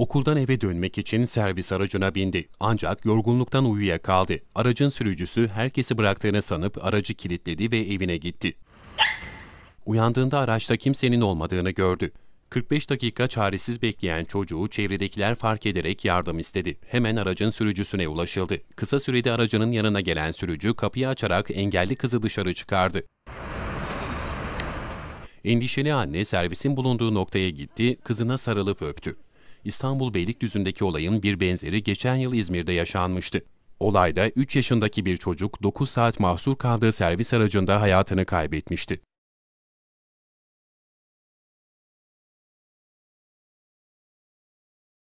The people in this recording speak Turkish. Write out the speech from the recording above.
Okuldan eve dönmek için servis aracına bindi. Ancak yorgunluktan uyuyakaldı. Aracın sürücüsü herkesi bıraktığını sanıp aracı kilitledi ve evine gitti. Uyandığında araçta kimsenin olmadığını gördü. 45 dakika çaresiz bekleyen çocuğu çevredekiler fark ederek yardım istedi. Hemen aracın sürücüsüne ulaşıldı. Kısa sürede aracının yanına gelen sürücü kapıyı açarak engelli kızı dışarı çıkardı. Endişeli anne servisin bulunduğu noktaya gitti, kızına sarılıp öptü. İstanbul Beylikdüzü'ndeki olayın bir benzeri geçen yıl İzmir'de yaşanmıştı. Olayda 3 yaşındaki bir çocuk 9 saat mahsur kaldığı servis aracında hayatını kaybetmişti.